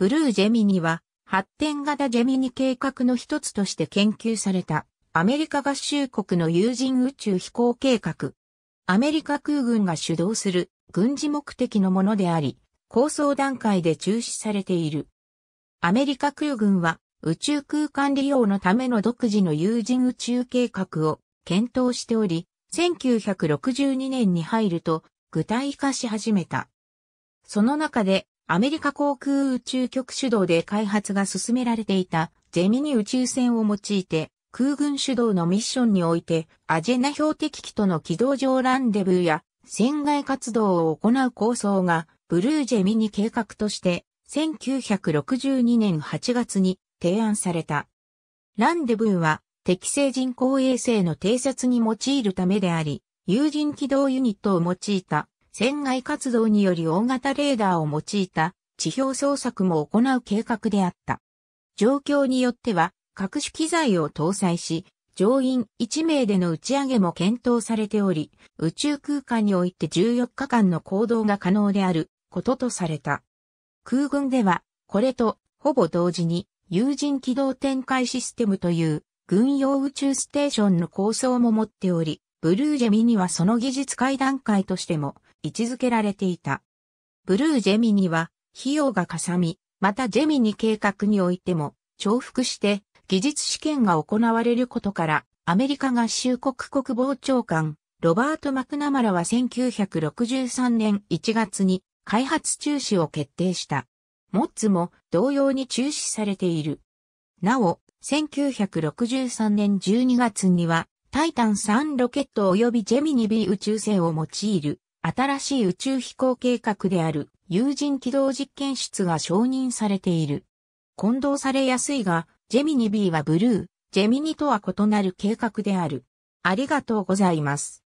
ブルージェミニは発展型ジェミニ計画の一つとして研究されたアメリカ合衆国の有人宇宙飛行計画。アメリカ空軍が主導する軍事目的のものであり、構想段階で中止されている。アメリカ空軍は宇宙空間利用のための独自の有人宇宙計画を検討しており、1962年に入ると具体化し始めた。その中でアメリカ航空宇宙局主導で開発が進められていたゼミニ宇宙船を用いて空軍主導のミッションにおいてアジェナ標的機との軌道上ランデブーや船外活動を行う構想がブルージェミニ計画として1962年8月に提案された。ランデブーは適正人工衛星の偵察に用いるためであり、有人軌道ユニットを用いた船外活動により大型レーダーを用いた地表捜索も行う計画であった。状況によっては各種機材を搭載し、乗員1名での打ち上げも検討されており、宇宙空間において14日間の行動が可能であることとされた。空軍では、これとほぼ同時に有人機動展開システムという軍用宇宙ステーションの構想も持っており、ブルージェミニはその技術階段階としても位置づけられていた。ブルージェミニは費用がかさみ、またジェミニ計画においても重複して技術試験が行われることからアメリカ合衆国国防長官ロバート・マクナマラは1963年1月に開発中止を決定した。モッツも同様に中止されている。なお、1963年12月にはタイタン3ロケット及びジェミニ B 宇宙船を用いる新しい宇宙飛行計画である有人機動実験室が承認されている。混同されやすいが、ジェミニ B はブルー、ジェミニとは異なる計画である。ありがとうございます。